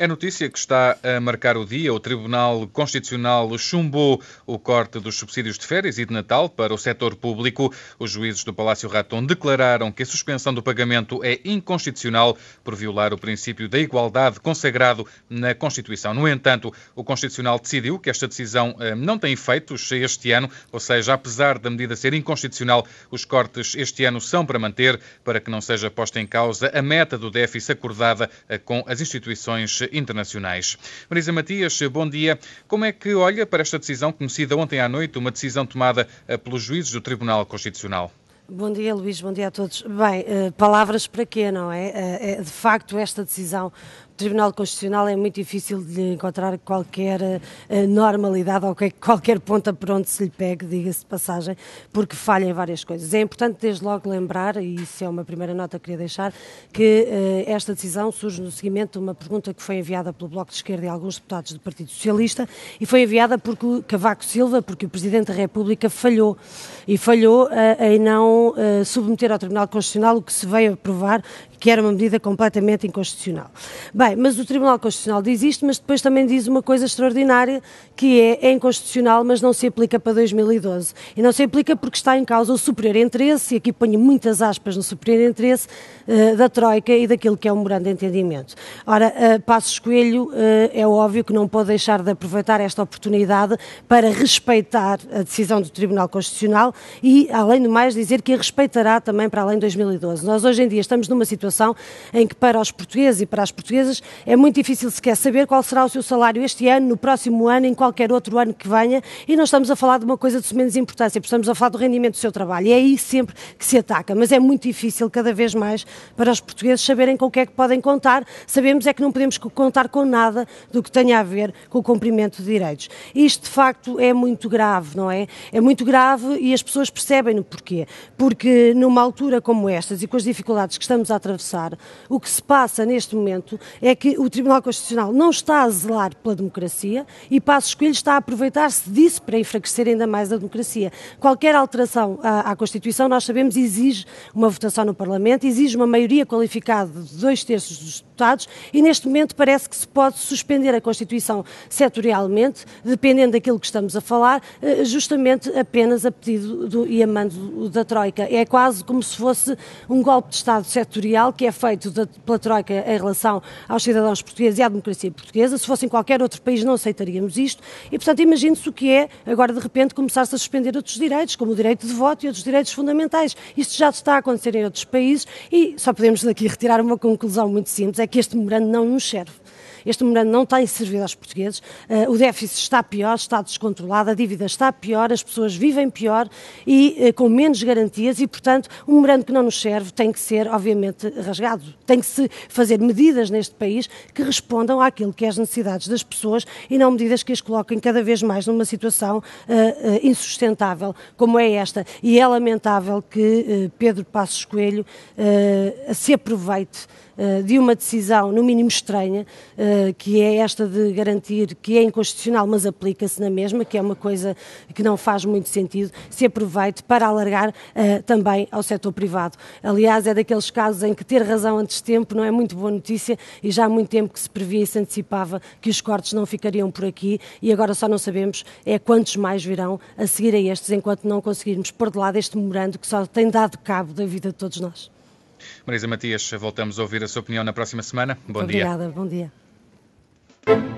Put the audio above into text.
É notícia que está a marcar o dia. O Tribunal Constitucional chumbou o corte dos subsídios de férias e de Natal para o setor público. Os juízes do Palácio Raton declararam que a suspensão do pagamento é inconstitucional por violar o princípio da igualdade consagrado na Constituição. No entanto, o Constitucional decidiu que esta decisão eh, não tem efeitos este ano, ou seja, apesar da medida ser inconstitucional, os cortes este ano são para manter, para que não seja posta em causa a meta do déficit acordada eh, com as instituições internacionais. Marisa Matias, bom dia. Como é que olha para esta decisão conhecida ontem à noite, uma decisão tomada eh, pelos juízes do Tribunal Constitucional? Bom dia, Luís, bom dia a todos. Bem, eh, palavras para quê, não é? Eh, de facto, esta decisão Tribunal Constitucional é muito difícil de encontrar qualquer eh, normalidade ou qualquer ponta por onde se lhe pegue, diga-se de passagem, porque falha em várias coisas. É importante, desde logo, lembrar, e isso é uma primeira nota que queria deixar, que eh, esta decisão surge no seguimento de uma pergunta que foi enviada pelo Bloco de Esquerda e alguns deputados do Partido Socialista e foi enviada porque o Cavaco Silva, porque o Presidente da República falhou e falhou em não eh, submeter ao Tribunal Constitucional o que se veio a provar que era uma medida completamente inconstitucional. Bem, Bem, mas o Tribunal Constitucional diz isto, mas depois também diz uma coisa extraordinária, que é, é inconstitucional, mas não se aplica para 2012. E não se aplica porque está em causa o superior interesse, e aqui ponho muitas aspas no superior interesse, uh, da Troika e daquilo que é o morando de entendimento. Ora, uh, Passos Coelho uh, é óbvio que não pode deixar de aproveitar esta oportunidade para respeitar a decisão do Tribunal Constitucional e, além do mais, dizer que a respeitará também para além de 2012. Nós hoje em dia estamos numa situação em que para os portugueses e para as portuguesas é muito difícil sequer saber qual será o seu salário este ano, no próximo ano, em qualquer outro ano que venha, e não estamos a falar de uma coisa de menos importância, estamos a falar do rendimento do seu trabalho. E é aí sempre que se ataca, mas é muito difícil cada vez mais para os portugueses saberem com o que é que podem contar. Sabemos é que não podemos contar com nada do que tenha a ver com o cumprimento de direitos. Isto, de facto, é muito grave, não é? É muito grave e as pessoas percebem-no porquê. Porque numa altura como estas e com as dificuldades que estamos a atravessar, o que se passa neste momento é é que o Tribunal Constitucional não está a zelar pela democracia e Passos Coelho está a aproveitar-se disso para enfraquecer ainda mais a democracia. Qualquer alteração à, à Constituição, nós sabemos, exige uma votação no Parlamento, exige uma maioria qualificada de dois terços dos deputados e neste momento parece que se pode suspender a Constituição setorialmente, dependendo daquilo que estamos a falar, eh, justamente apenas a pedido do, e a mando da Troika. É quase como se fosse um golpe de Estado setorial que é feito da, pela Troika em relação aos cidadãos portugueses e à democracia portuguesa. Se fosse em qualquer outro país, não aceitaríamos isto. E, portanto, imagine-se o que é agora, de repente, começar-se a suspender outros direitos, como o direito de voto e outros direitos fundamentais. Isto já está a acontecer em outros países e só podemos daqui retirar uma conclusão muito simples: é que este memorando não nos serve. Este memorando não tem servido aos portugueses. Uh, o déficit está pior, está descontrolado, a dívida está pior, as pessoas vivem pior e uh, com menos garantias e, portanto, um memorando que não nos serve tem que ser, obviamente, rasgado. Tem que se fazer medidas neste país que respondam àquilo que é as necessidades das pessoas e não medidas que as coloquem cada vez mais numa situação uh, insustentável como é esta. E é lamentável que Pedro Passos Coelho se aproveite de uma decisão, no mínimo estranha, eh, que é esta de garantir que é inconstitucional, mas aplica-se na mesma, que é uma coisa que não faz muito sentido, se aproveite para alargar uh, também ao setor privado. Aliás, é daqueles casos em que ter razão antes de tempo não é muito boa notícia e já há muito tempo que se previa e se antecipava que os cortes não ficariam por aqui e agora só não sabemos é quantos mais virão a seguir a estes enquanto não conseguirmos pôr de lado este memorando que só tem dado cabo da vida de todos nós. Marisa Matias, voltamos a ouvir a sua opinião na próxima semana. Bom Obrigada, dia. Obrigada, bom dia. Thank you.